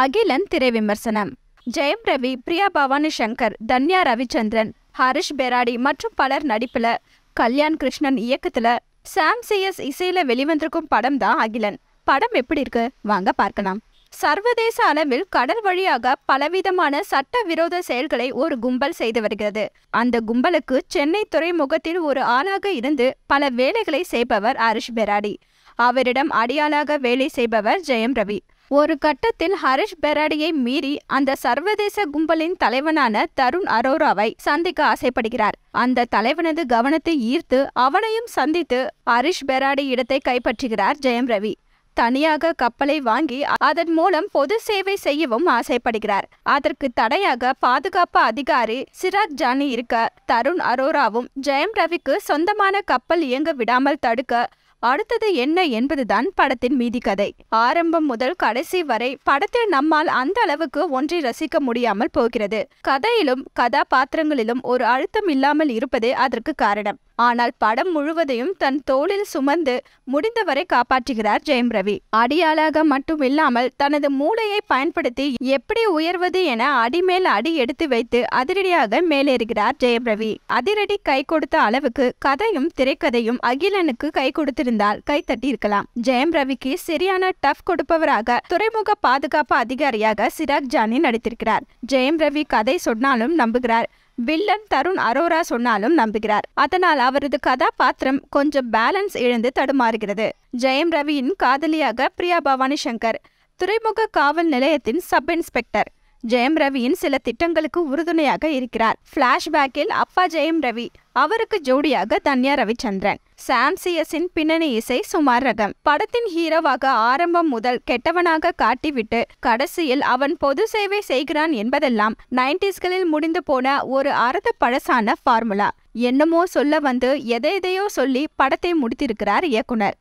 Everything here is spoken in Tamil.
அகிலன் திரை விமர்சனம் ஜெயம் ரவி பிரியா பவானி சங்கர் தன்யா ரவிச்சந்திரன் ஹரிஷ் பெராடி மற்றும் பலர் நடிப்பில் கல்யாண் கிருஷ்ணன் இயக்கத்தில் சாம் சிஎஸ் இசையில் வெளிவந்திருக்கும் படம் தான் அகிலன் படம் எப்படி இருக்கு வாங்க பார்க்கலாம் சர்வதேச அளவில் கடல் வழியாக பலவிதமான சட்டவிரோத செயல்களை ஒரு கும்பல் செய்து வருகிறது அந்த கும்பலுக்கு சென்னை துறைமுகத்தில் ஒரு ஆளாக இருந்து பல வேலைகளை செய்பவர் ஹரிஷ் பெராடி அவரிடம் அடியாளாக வேலை செய்பவர் ஜெயம் ரவி ஒரு கட்டத்தில் ஹரிஷ் பெராடியை மீறி அந்த சர்வதேச கும்பலின் தலைவனான தருண் அரோராவை சந்திக்க ஆசைப்படுகிறார் அந்த தலைவனது கவனத்தை ஈர்த்து அவனையும் சந்தித்து ஹரிஷ் பெராடி இடத்தை கைப்பற்றுகிறார் ஜெயம் ரவி தனியாக கப்பலை வாங்கி அதன் மூலம் பொது சேவை செய்யவும் ஆசைப்படுகிறார் அதற்கு தடையாக பாதுகாப்பு அதிகாரி சிராக் ஜானி இருக்க தருண் அரோராவும் ஜெயம் ரவிக்கு சொந்தமான கப்பல் இயங்க விடாமல் தடுக்க அடுத்தது என்ன என்பதுதான் படத்தின் மீதி கதை ஆரம்பம் முதல் கடைசி வரை படத்தில் நம்மால் அந்த அளவுக்கு ஒன்றை ரசிக்க முடியாமல் போகிறது கதையிலும் கதாபாத்திரங்களிலும் ஒரு அழுத்தம் இல்லாமல் இருப்பதே அதற்கு காரணம் ஆனால் படம் முழுவதையும் தன் தோளில் சுமந்து முடிந்தவரை காப்பாற்றுகிறார் ஜெயம் ரவி அடியாளாக மட்டுமில்லாமல் தனது மூளையை பயன்படுத்தி எப்படி உயர்வது என அடிமேல் அடி எடுத்து வைத்து அதிரடியாக மேலேறுகிறார் ஜெயம் ரவி அதிரடி கை கொடுத்த அளவுக்கு கதையும் திரைக்கதையும் அகிலனுக்கு கை கொடுத்திருந்தால் கைத்தட்டி இருக்கலாம் ஜெயம் ரவிக்கு சரியான டஃப் கொடுப்பவராக துறைமுக பாதுகாப்பு அதிகாரியாக சிராக் ஜானி நடித்திருக்கிறார் ஜெயம் ரவி கதை சொன்னாலும் நம்புகிறார் வில்லன் தருண் அரோரா சொன்னாலும் நம்புகிறார் அதனால் அவரது கதாபாத்திரம் கொஞ்சம் பேலன்ஸ் இழந்து தடுமாறுகிறது ஜெயம் ரவியின் காதலியாக பிரியா பவானி சங்கர் துறைமுக காவல் நிலையத்தின் சப் இன்ஸ்பெக்டர் ஜெயம் ரவியின் சில திட்டங்களுக்கு உறுதுணையாக இருக்கிறார் ஃப்ளாஷ்பேக்கில் அப்பா ஜெயம் ரவி அவருக்கு ஜோடியாக தன்யா ரவிச்சந்திரன் சாம்சியஸின் பின்னணி இசை சுமார் ரகம் படத்தின் ஹீரோவாக ஆரம்பம் முதல் கெட்டவனாக காட்டிவிட்டு கடைசியில் அவன் பொது சேவை செய்கிறான் என்பதெல்லாம் நைன்டிஸ்களில் முடிந்து போன ஒரு அரத பழசான ஃபார்முலா என்னமோ சொல்ல வந்து எதை எதையோ சொல்லி படத்தை முடித்திருக்கிறார் இயக்குனர்